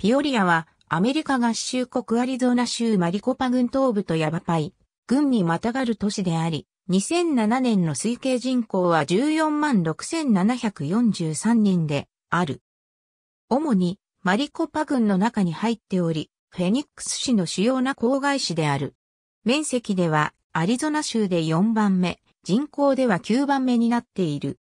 ピオリアはアメリカ合衆国アリゾナ州マリコパ郡東部とヤバパイ、郡にまたがる都市であり、2007年の推計人口は14万6743人である。主にマリコパ郡の中に入っており、フェニックス市の主要な郊外市である。面積ではアリゾナ州で4番目、人口では9番目になっている。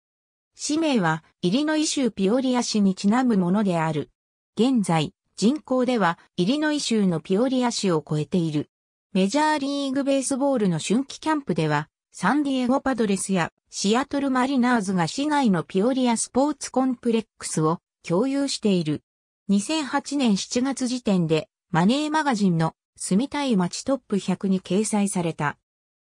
市名はイリノイ州ピオリア市にちなむものである。現在、人口ではイリノイ州のピオリア市を超えている。メジャーリーグベースボールの春季キャンプでは、サンディエゴパドレスやシアトルマリナーズが市内のピオリアスポーツコンプレックスを共有している。2008年7月時点でマネーマガジンの住みたい街トップ100に掲載された。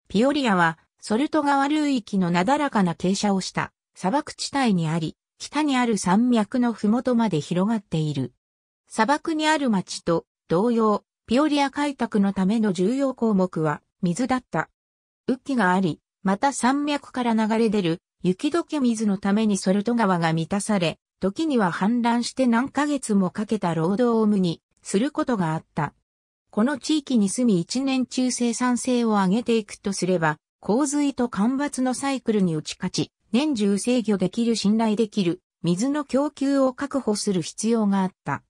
ピオリアはソルト川流域のなだらかな傾斜をした砂漠地帯にあり、北にある山脈のふもとまで広がっている。砂漠にある町と同様、ピオリア開拓のための重要項目は水だった。雨季があり、また山脈から流れ出る雪解け水のためにソルト川が満たされ、時には氾濫して何ヶ月もかけた労働を無にすることがあった。この地域に住み一年中生産性を上げていくとすれば、洪水と干ばつのサイクルに打ち勝ち、年中制御できる信頼できる水の供給を確保する必要があった。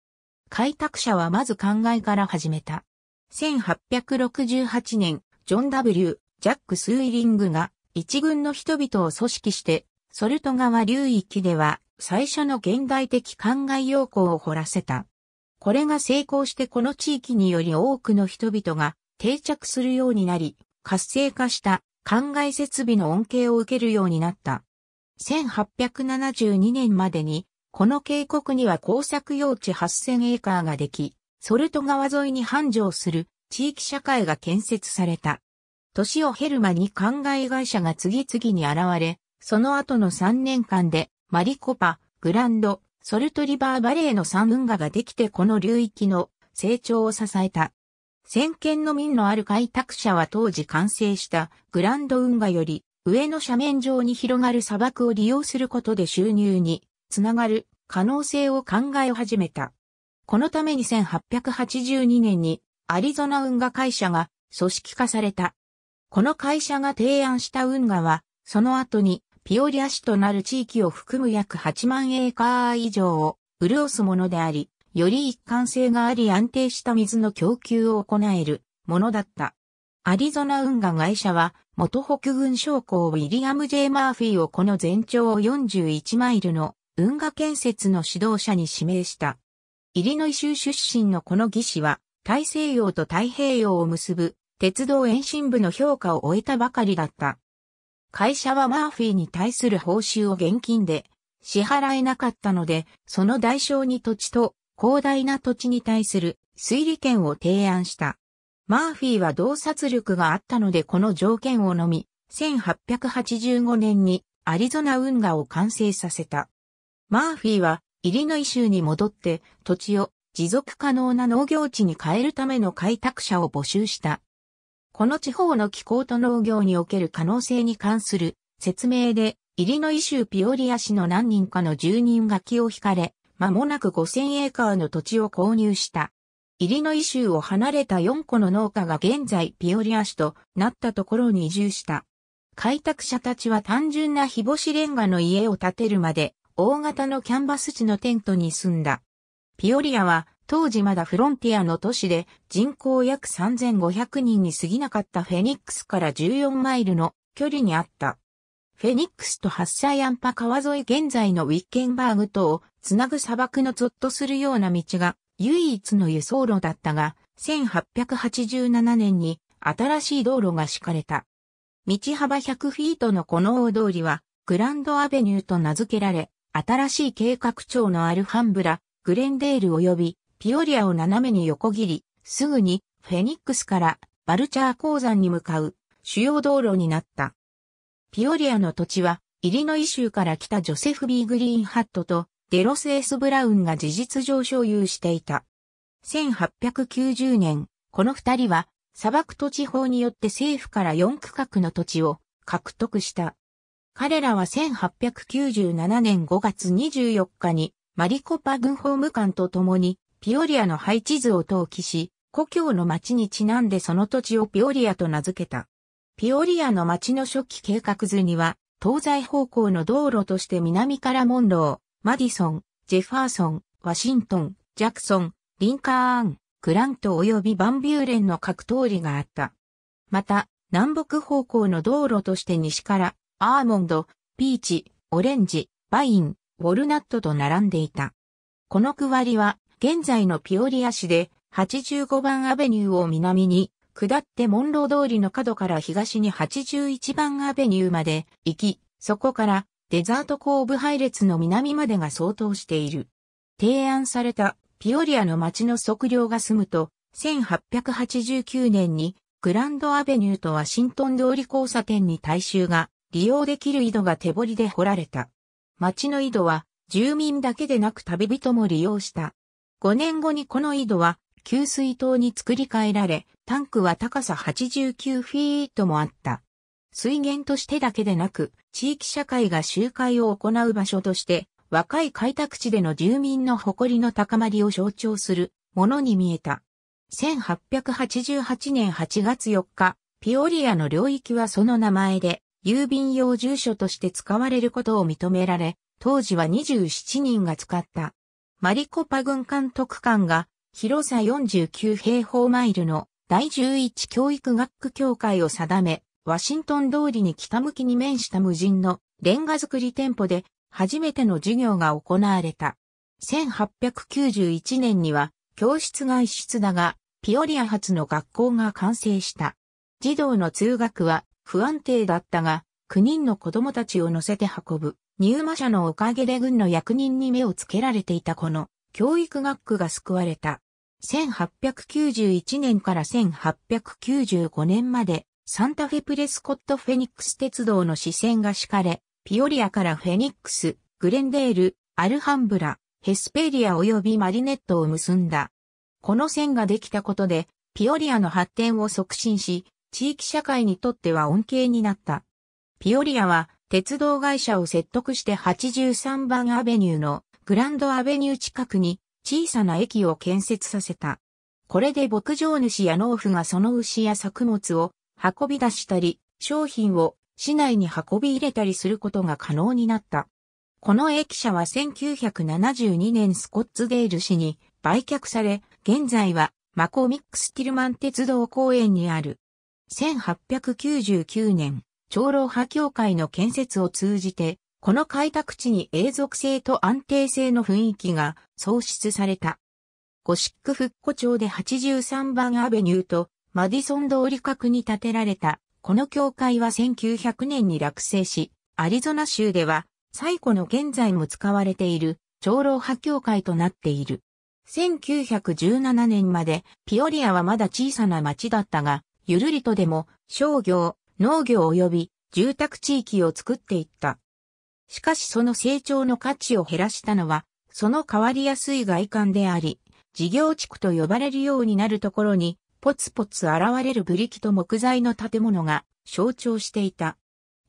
開拓者はまず考えから始めた。1868年、ジョン・ W・ ジャック・スーイリングが一軍の人々を組織して、ソルト川流域では最初の現代的灌漑要項を掘らせた。これが成功してこの地域により多くの人々が定着するようになり、活性化した灌漑設備の恩恵を受けるようになった。1872年までにこの渓谷には工作用地8000エーカーができ、ソルト川沿いに繁盛する地域社会が建設された。年を経る間に灌漑会社が次々に現れ、その後の3年間でマリコパ、グランド、ソルトリバーバレーの3運河ができてこの流域の成長を支えた。先見の民のある開拓者は当時完成したグランド運河より上の斜面上に広がる砂漠を利用することで収入につながる可能性を考え始めた。このために1882年にアリゾナ運河会社が組織化された。この会社が提案した運河は、その後にピオリア市となる地域を含む約8万エーカー以上を潤すものであり、より一貫性があり安定した水の供給を行えるものだった。アリゾナ運河会社は、元北軍将校ウィリアム・ジェイマーフィーをこの全長41マイルの運河建設の指導者に指名した。イリノイ州出身のこの技師は、大西洋と太平洋を結ぶ鉄道延伸部の評価を終えたばかりだった。会社はマーフィーに対する報酬を現金で支払えなかったので、その代償に土地と広大な土地に対する推理権を提案した。マーフィーは洞察力があったのでこの条件をのみ、1885年にアリゾナ運河を完成させた。マーフィーは、イリノイ州に戻って、土地を持続可能な農業地に変えるための開拓者を募集した。この地方の気候と農業における可能性に関する説明で、イリノイ州ピオリア市の何人かの住人が気を引かれ、間もなく5000エーカーの土地を購入した。イリノイ州を離れた4個の農家が現在ピオリア市となったところに移住した。開拓者たちは単純な日干しレンガの家を建てるまで大型のキャンバス地のテントに住んだ。ピオリアは当時まだフロンティアの都市で人口約3500人に過ぎなかったフェニックスから14マイルの距離にあった。フェニックスとハッサヤンパ川沿い現在のウィッケンバーグとをつなぐ砂漠のゾッとするような道が唯一の輸送路だったが、1887年に新しい道路が敷かれた。道幅100フィートのこの大通りはグランドアベニューと名付けられ、新しい計画庁のアルハンブラ、グレンデール及びピオリアを斜めに横切り、すぐにフェニックスからバルチャー鉱山に向かう主要道路になった。ピオリアの土地は、イリノイ州から来たジョセフ・ビー・グリーンハットとデロス・エス・ブラウンが事実上所有していた。1890年、この二人は砂漠土地法によって政府から4区画の土地を獲得した。彼らは1897年5月24日にマリコパ軍法務官と共にピオリアの配置図を登記し、故郷の町にちなんでその土地をピオリアと名付けた。ピオリアの町の初期計画図には、東西方向の道路として南からモンロー、マディソン、ジェファーソン、ワシントン、ジャクソン、リンカーン、クラント及びバンビューレンの各通りがあった。また、南北方向の道路として西からアーモンド、ピーチ、オレンジ、バイン、ウォルナットと並んでいた。この区割りは、現在のピオリア市で、85番アベニューを南に、下ってモンロー通りの角から東に81番アベニューまで行き、そこからデザート後部配列の南までが相当している。提案されたピオリアの街の測量が済むと、1889年にグランドアベニューとワシントン通り交差点に大衆が利用できる井戸が手掘りで掘られた。町の井戸は住民だけでなく旅人も利用した。5年後にこの井戸は給水塔に作り変えられ、タンクは高さ89フィートもあった。水源としてだけでなく、地域社会が集会を行う場所として、若い開拓地での住民の誇りの高まりを象徴するものに見えた。1888年8月4日、ピオリアの領域はその名前で、郵便用住所として使われることを認められ、当時は27人が使った。マリコパ軍監督官が広さ49平方マイルの第11教育学区協会を定め、ワシントン通りに北向きに面した無人のレンガ作り店舗で初めての授業が行われた。1891年には教室外出だが、ピオリア発の学校が完成した。児童の通学は不安定だったが、9人の子供たちを乗せて運ぶ、入馬者のおかげで軍の役人に目をつけられていたこの、教育学区が救われた。1891年から1895年まで、サンタフェプレスコット・フェニックス鉄道の支線が敷かれ、ピオリアからフェニックス、グレンデール、アルハンブラ、ヘスペリア及びマリネットを結んだ。この線ができたことで、ピオリアの発展を促進し、地域社会にとっては恩恵になった。ピオリアは鉄道会社を説得して83番アベニューのグランドアベニュー近くに小さな駅を建設させた。これで牧場主や農夫がその牛や作物を運び出したり、商品を市内に運び入れたりすることが可能になった。この駅舎は1972年スコッツデール市に売却され、現在はマコミックス・ティルマン鉄道公園にある1899年、長老派協会の建設を通じて、この開拓地に永続性と安定性の雰囲気が創出された。ゴシック復古町で83番アベニューとマディソン通り角に建てられた、この教会は1900年に落成し、アリゾナ州では最古の現在も使われている長老派教会となっている。1917年までピオリアはまだ小さな町だったが、ゆるりとでも商業、農業及び住宅地域を作っていった。しかしその成長の価値を減らしたのは、その変わりやすい外観であり、事業地区と呼ばれるようになるところに、ポツポツ現れるブリキと木材の建物が象徴していた。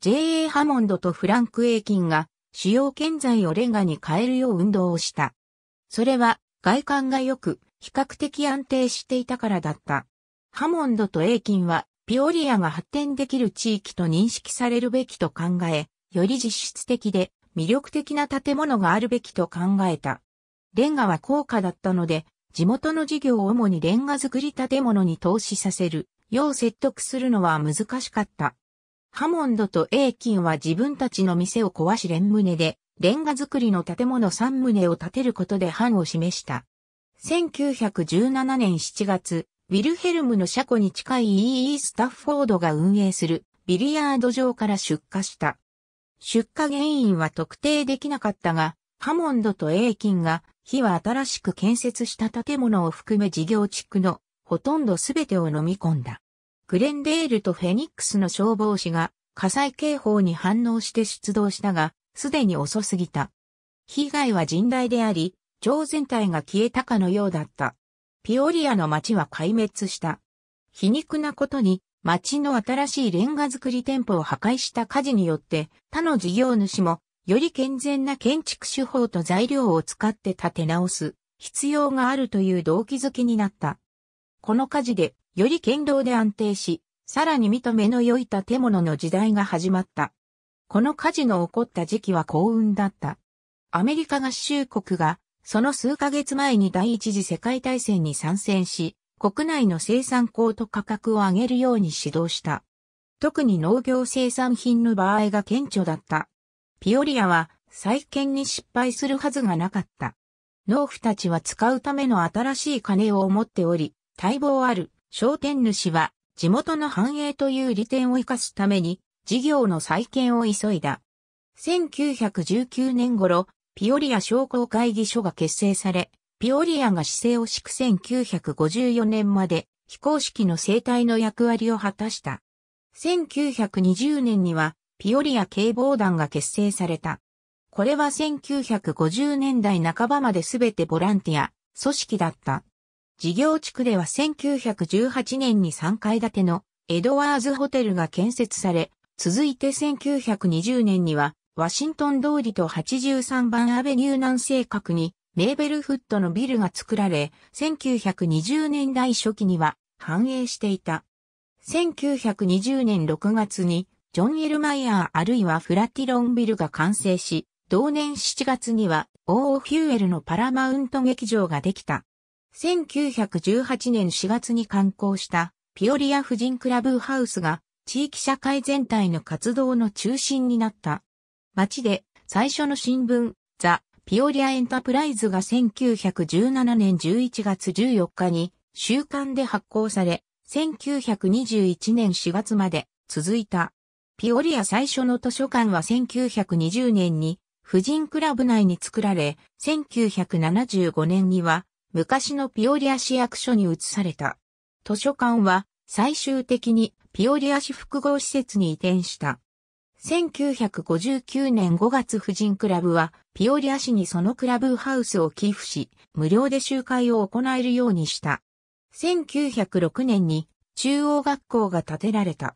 J.A. ハモンドとフランク・エイキンが主要建材をレンガに変えるよう運動をした。それは外観が良く比較的安定していたからだった。ハモンドとエイキンは、ピオリアが発展できる地域と認識されるべきと考え、より実質的で魅力的な建物があるべきと考えた。レンガは高価だったので、地元の事業を主にレンガ作り建物に投資させる、よう説得するのは難しかった。ハモンドとエイキンは自分たちの店を壊し連ネで、レンガ作りの建物3棟を建てることで範を示した。1917年7月、ウィルヘルムの車庫に近い EE スタッフォードが運営するビリヤード場から出火した。出火原因は特定できなかったが、ハモンドとエイキンが火は新しく建設した建物を含め事業地区のほとんど全てを飲み込んだ。グレンデールとフェニックスの消防士が火災警報に反応して出動したが、すでに遅すぎた。被害は甚大であり、町全体が消えたかのようだった。ピオリアの街は壊滅した。皮肉なことに、町の新しいレンガ造り店舗を破壊した火事によって、他の事業主も、より健全な建築手法と材料を使って建て直す必要があるという動機づけになった。この火事で、より堅牢で安定し、さらに見た目の良い建物の時代が始まった。この火事の起こった時期は幸運だった。アメリカ合衆国がその数ヶ月前に第一次世界大戦に参戦し、国内の生産高と価格を上げるように指導した。特に農業生産品の場合が顕著だった。ピオリアは再建に失敗するはずがなかった。農夫たちは使うための新しい金を持っており、待望ある商店主は地元の繁栄という利点を生かすために事業の再建を急いだ。1919年頃、ピオリア商工会議所が結成され、ピオリアが市政を敷く1954年まで非公式の生態の役割を果たした。1920年にはピオリア警防団が結成された。これは1950年代半ばまで全てボランティア、組織だった。事業地区では1918年に3階建てのエドワーズホテルが建設され、続いて1920年にはワシントン通りと83番アベニュー南西角に、メーベルフットのビルが作られ、1920年代初期には繁栄していた。1920年6月に、ジョン・エルマイヤーあるいはフラティロンビルが完成し、同年7月には、オー・フューエルのパラマウント劇場ができた。1918年4月に刊行した、ピオリア夫人クラブハウスが、地域社会全体の活動の中心になった。町で最初の新聞、ザ・ピオリアエンタープライズが1917年11月14日に週刊で発行され、1921年4月まで続いた。ピオリア最初の図書館は1920年に婦人クラブ内に作られ、1975年には昔のピオリア市役所に移された。図書館は最終的にピオリア市複合施設に移転した。1959年5月婦人クラブは、ピオリア市にそのクラブハウスを寄付し、無料で集会を行えるようにした。1906年に中央学校が建てられた。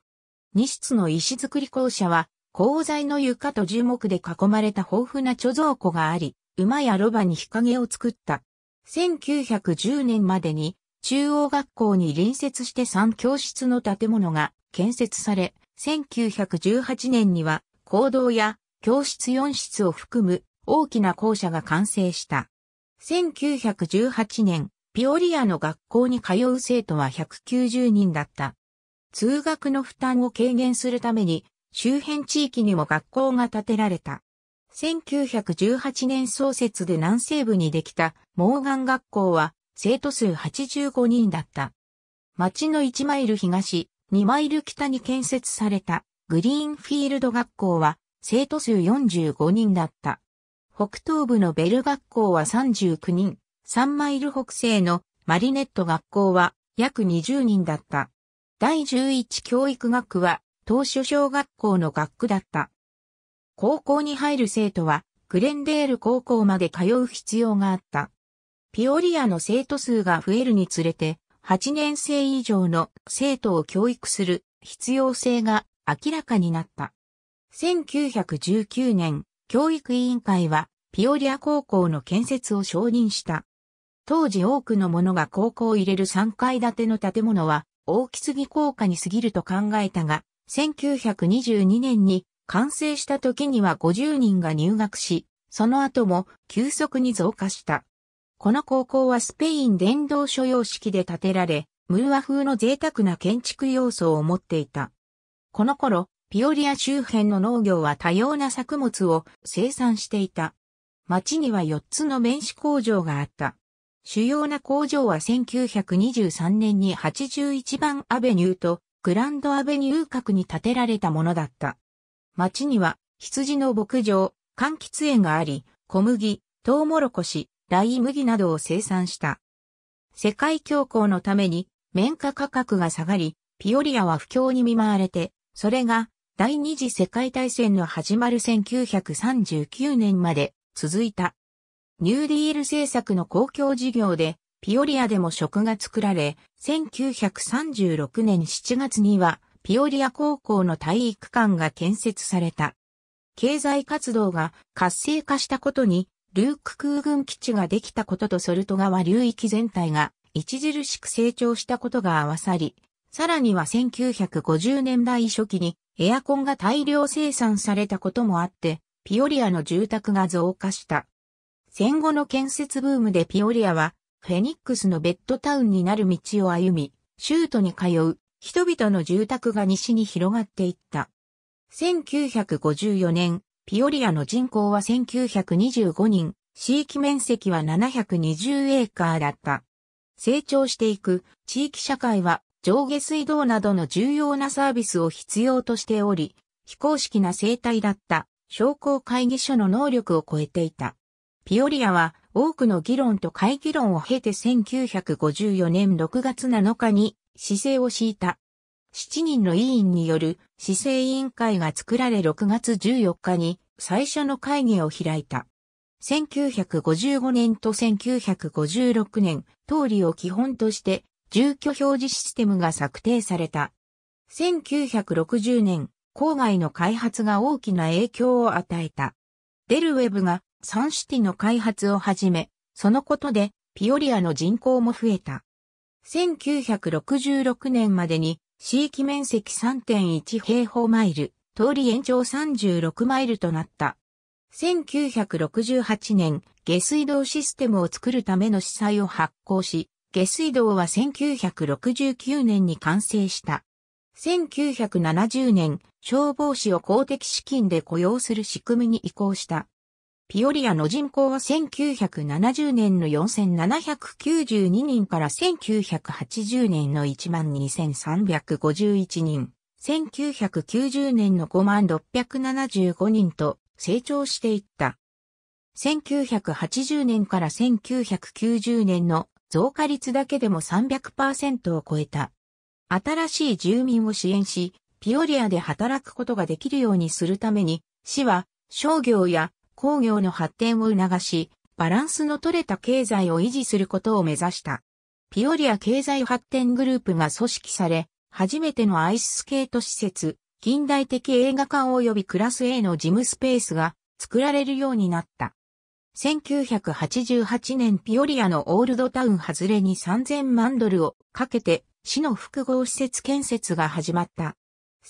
2室の石造り校舎は、鉱材の床と樹木で囲まれた豊富な貯蔵庫があり、馬やロバに日陰を作った。1910年までに中央学校に隣接して3教室の建物が建設され、1918年には、講堂や教室4室を含む大きな校舎が完成した。1918年、ピオリアの学校に通う生徒は190人だった。通学の負担を軽減するために、周辺地域にも学校が建てられた。1918年創設で南西部にできたモーガン学校は生徒数85人だった。町の1マイル東、2マイル北に建設されたグリーンフィールド学校は生徒数45人だった。北東部のベル学校は39人、3マイル北西のマリネット学校は約20人だった。第11教育学は当初小学校の学区だった。高校に入る生徒はグレンデール高校まで通う必要があった。ピオリアの生徒数が増えるにつれて、8年生以上の生徒を教育する必要性が明らかになった。1919年、教育委員会はピオリア高校の建設を承認した。当時多くの者が高校を入れる3階建ての建物は大きすぎ効果に過ぎると考えたが、1922年に完成した時には50人が入学し、その後も急速に増加した。この高校はスペイン伝道所様式で建てられ、ムーア風の贅沢な建築要素を持っていた。この頃、ピオリア周辺の農業は多様な作物を生産していた。町には4つの面子工場があった。主要な工場は1923年に81番アベニューとグランドアベニュー角に建てられたものだった。町には羊の牧場、柑橘園があり、小麦、トウモロコシ、大麦などを生産した。世界恐慌のために、綿花価格が下がり、ピオリアは不況に見舞われて、それが第二次世界大戦の始まる1939年まで続いた。ニューディール政策の公共事業で、ピオリアでも食が作られ、1936年7月には、ピオリア高校の体育館が建設された。経済活動が活性化したことに、ルーク空軍基地ができたこととソルト川流域全体が著しく成長したことが合わさり、さらには1950年代初期にエアコンが大量生産されたこともあって、ピオリアの住宅が増加した。戦後の建設ブームでピオリアは、フェニックスのベッドタウンになる道を歩み、州都に通う人々の住宅が西に広がっていった。1954年、ピオリアの人口は1925人、地域面積は720エーカーだった。成長していく地域社会は上下水道などの重要なサービスを必要としており、非公式な生態だった商工会議所の能力を超えていた。ピオリアは多くの議論と会議論を経て1954年6月7日に姿勢を敷いた7人の委員による市政委員会が作られ6月14日に最初の会議を開いた。1955年と1956年、通りを基本として住居表示システムが策定された。1960年、郊外の開発が大きな影響を与えた。デルウェブがサンシティの開発を始め、そのことでピオリアの人口も増えた。1966年までに地域面積3.1平方マイル、通り延長36マイルとなった。1968年、下水道システムを作るための司祭を発行し、下水道は1969年に完成した。1970年、消防士を公的資金で雇用する仕組みに移行した。ピオリアの人口は1970年の4792人から1980年の12351人、1990年の5675人と成長していった。1980年から1990年の増加率だけでも300%を超えた。新しい住民を支援し、ピオリアで働くことができるようにするために、市は商業や工業の発展を促し、バランスの取れた経済を維持することを目指した。ピオリア経済発展グループが組織され、初めてのアイススケート施設、近代的映画館及びクラス A の事務スペースが作られるようになった。1988年ピオリアのオールドタウン外れに3000万ドルをかけて市の複合施設建設が始まった。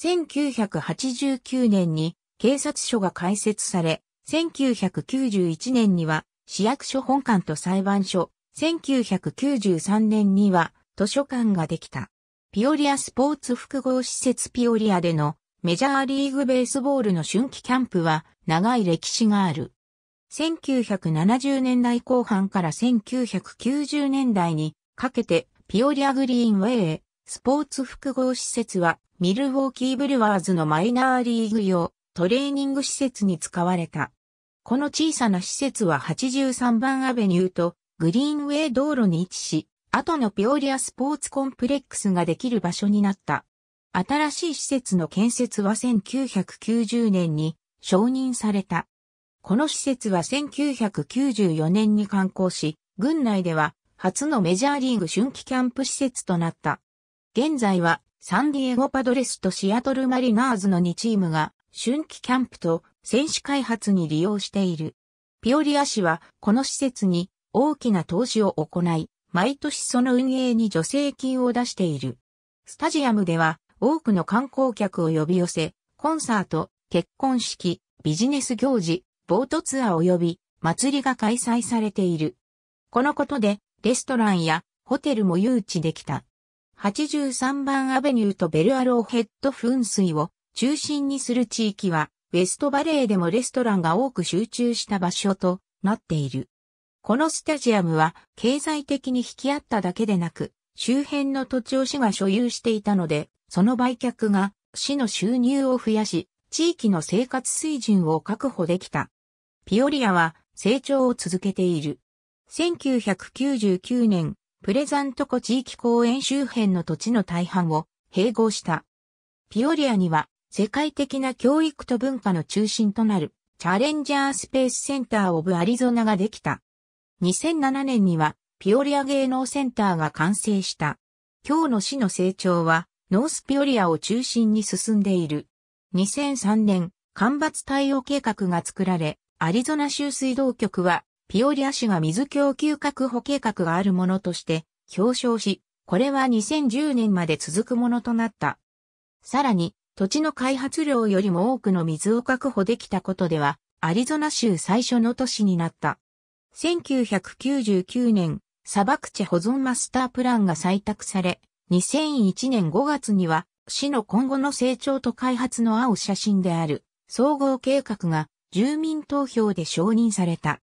1989年に警察署が開設され、1991年には市役所本館と裁判所、1993年には図書館ができた。ピオリアスポーツ複合施設ピオリアでのメジャーリーグベースボールの春季キャンプは長い歴史がある。1970年代後半から1990年代にかけてピオリアグリーンウェイスポーツ複合施設はミルウォーキーブルワーズのマイナーリーグ用トレーニング施設に使われた。この小さな施設は83番アベニューとグリーンウェイ道路に位置し、後のピオリアスポーツコンプレックスができる場所になった。新しい施設の建設は1990年に承認された。この施設は1994年に観光し、軍内では初のメジャーリーグ春季キャンプ施設となった。現在はサンディエゴパドレスとシアトルマリナーズの2チームが春季キャンプと選手開発に利用している。ピオリア市はこの施設に大きな投資を行い、毎年その運営に助成金を出している。スタジアムでは多くの観光客を呼び寄せ、コンサート、結婚式、ビジネス行事、ボートツアー及び祭りが開催されている。このことでレストランやホテルも誘致できた。83番アベニューとベルアローヘッド噴水を中心にする地域は、ウェストバレーでもレストランが多く集中した場所となっている。このスタジアムは経済的に引き合っただけでなく、周辺の土地を市が所有していたので、その売却が市の収入を増やし、地域の生活水準を確保できた。ピオリアは成長を続けている。1999年、プレザント湖地域公園周辺の土地の大半を併合した。ピオリアには世界的な教育と文化の中心となるチャレンジャースペースセンターオブアリゾナができた。2007年にはピオリア芸能センターが完成した。今日の市の成長はノースピオリアを中心に進んでいる。2003年、干ばつ対応計画が作られ、アリゾナ州水道局はピオリア市が水供給確保計画があるものとして表彰し、これは2010年まで続くものとなった。さらに、土地の開発量よりも多くの水を確保できたことでは、アリゾナ州最初の都市になった。1999年、砂漠地保存マスタープランが採択され、2001年5月には、市の今後の成長と開発の青写真である、総合計画が住民投票で承認された。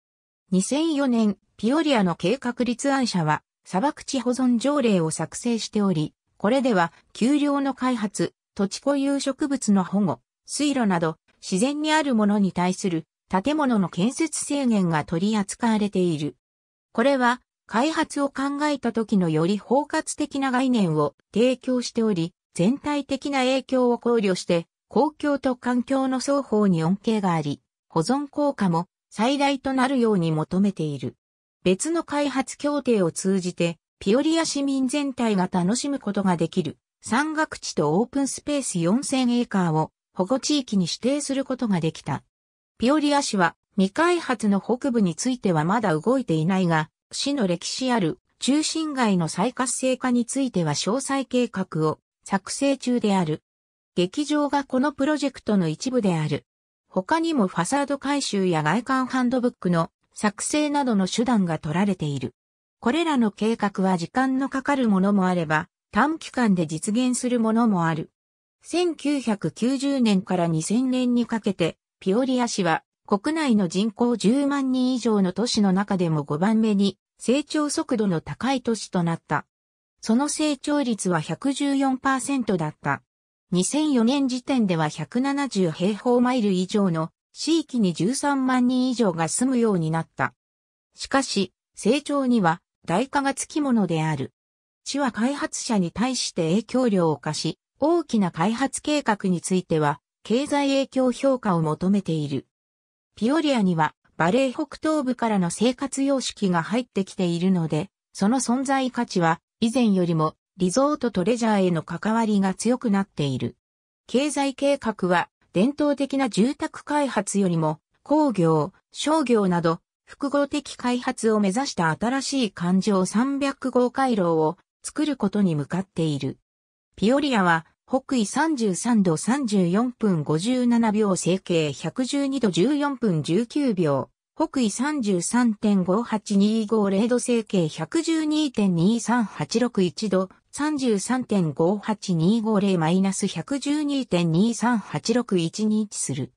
2004年、ピオリアの計画立案者は、砂漠地保存条例を作成しており、これでは、丘陵の開発、土地固有植物の保護、水路など自然にあるものに対する建物の建設制限が取り扱われている。これは開発を考えた時のより包括的な概念を提供しており、全体的な影響を考慮して公共と環境の双方に恩恵があり、保存効果も最大となるように求めている。別の開発協定を通じて、ピオリア市民全体が楽しむことができる山岳地とオープンスペース4000エーカーを保護地域に指定することができた。ピオリア市は未開発の北部についてはまだ動いていないが、市の歴史ある中心街の再活性化については詳細計画を作成中である。劇場がこのプロジェクトの一部である。他にもファサード改修や外観ハンドブックの作成などの手段が取られている。これらの計画は時間のかかるものもあれば、短期間で実現するものもある。1990年から2000年にかけて、ピオリア市は国内の人口10万人以上の都市の中でも5番目に成長速度の高い都市となった。その成長率は114%だった。2004年時点では170平方マイル以上の地域に13万人以上が住むようになった。しかし、成長には代価がつきものである。市は開発者に対して影響量を課し、大きな開発計画については、経済影響評価を求めている。ピオリアには、バレー北東部からの生活様式が入ってきているので、その存在価値は、以前よりも、リゾートとレジャーへの関わりが強くなっている。経済計画は、伝統的な住宅開発よりも、工業、商業など、複合的開発を目指した新しい環状300号回廊を作ることに向かっている。ピオリアは北緯33度34分57秒整形112度14分19秒。北緯33.58250度整形112.23861度33.58250マイナス112.23861に位置する。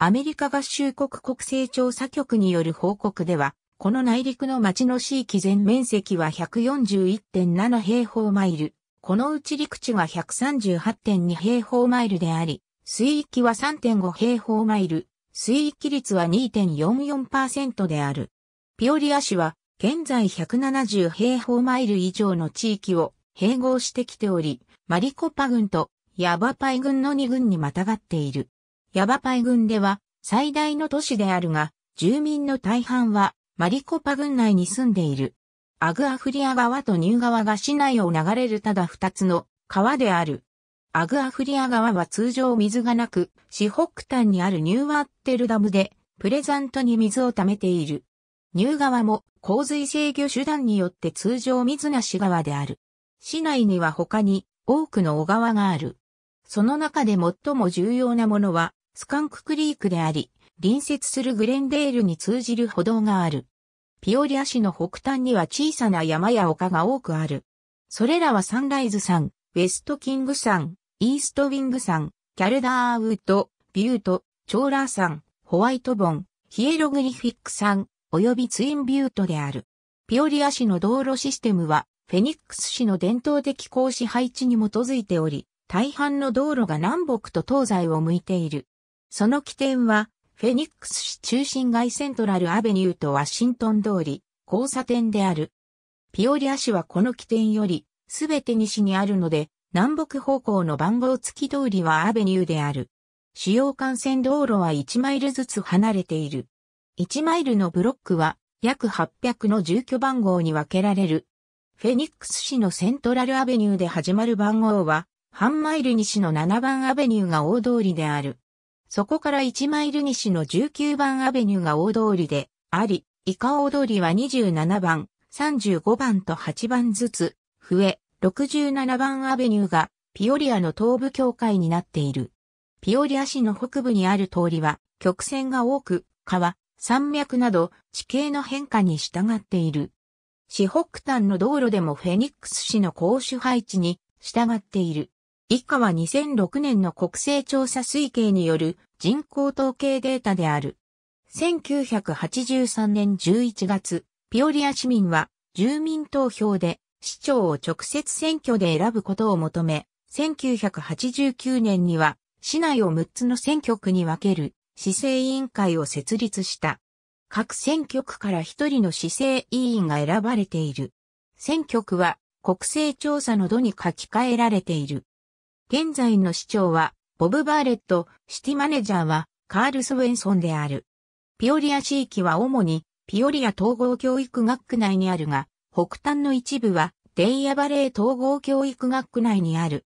アメリカ合衆国国勢調査局による報告では、この内陸の町の地域全面積は141.7平方マイル。このうち陸地が138.2平方マイルであり、水域は3.5平方マイル、水域率は2.44%である。ピオリア市は、現在170平方マイル以上の地域を併合してきており、マリコパ郡とヤバパイ郡の2郡にまたがっている。ヤバパイ郡では最大の都市であるが、住民の大半はマリコパ郡内に住んでいる。アグアフリア川とニュー川が市内を流れるただ二つの川である。アグアフリア川は通常水がなく、市北端にあるニューワッテルダムで、プレザントに水を溜めている。ニュー川も洪水制御手段によって通常水なし川である。市内には他に多くの小川がある。その中で最も重要なものはスカンククリークであり、隣接するグレンデールに通じる歩道がある。ピオリア市の北端には小さな山や丘が多くある。それらはサンライズ山、ウェストキング山、イーストウィング山、キャルダーウッド、ビュート、チョーラー山、ホワイトボン、ヒエログリフィック山、及びツインビュートである。ピオリア市の道路システムは、フェニックス市の伝統的格子配置に基づいており、大半の道路が南北と東西を向いている。その起点は、フェニックス市中心街セントラルアベニューとワシントン通り、交差点である。ピオリア市はこの起点より、すべて西にあるので、南北方向の番号付き通りはアベニューである。主要幹線道路は1マイルずつ離れている。1マイルのブロックは約800の住居番号に分けられる。フェニックス市のセントラルアベニューで始まる番号は、半マイル西の7番アベニューが大通りである。そこから1マイル西の19番アベニューが大通りであり、イカ大通りは27番、35番と8番ずつ、増え、67番アベニューがピオリアの東部境界になっている。ピオリア市の北部にある通りは曲線が多く、川、山脈など地形の変化に従っている。市北端の道路でもフェニックス市の公主配置に従っている。以下は2006年の国勢調査推計による人口統計データである。1983年11月、ピオリア市民は住民投票で市長を直接選挙で選ぶことを求め、1989年には市内を6つの選挙区に分ける市政委員会を設立した。各選挙区から一人の市政委員が選ばれている。選挙区は国勢調査の度に書き換えられている。現在の市長は、ボブ・バーレット、シティマネージャーは、カール・スウェンソンである。ピオリア地域は主に、ピオリア統合教育学区内にあるが、北端の一部は、デイヤバレー統合教育学区内にある。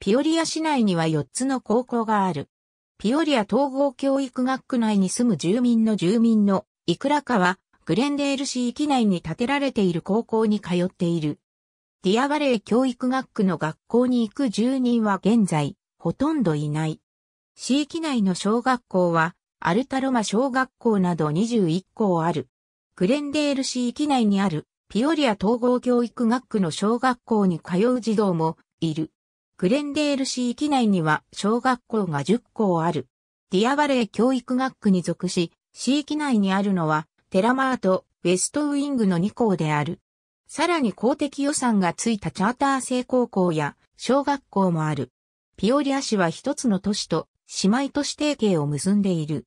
ピオリア市内には4つの高校がある。ピオリア統合教育学区内に住む住民の住民のいくらかは、グレンデール市域内に建てられている高校に通っている。ディアバレー教育学区の学校に行く住人は現在、ほとんどいない。市域内の小学校は、アルタロマ小学校など21校ある。グレンデール市域内にある、ピオリア統合教育学区の小学校に通う児童も、いる。グレンデール市域内には、小学校が10校ある。ディアバレー教育学区に属し、市域内にあるのは、テラマート、ウェストウィングの2校である。さらに公的予算がついたチャーター制高校や小学校もある。ピオリア市は一つの都市と姉妹都市提携を結んでいる。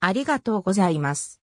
ありがとうございます。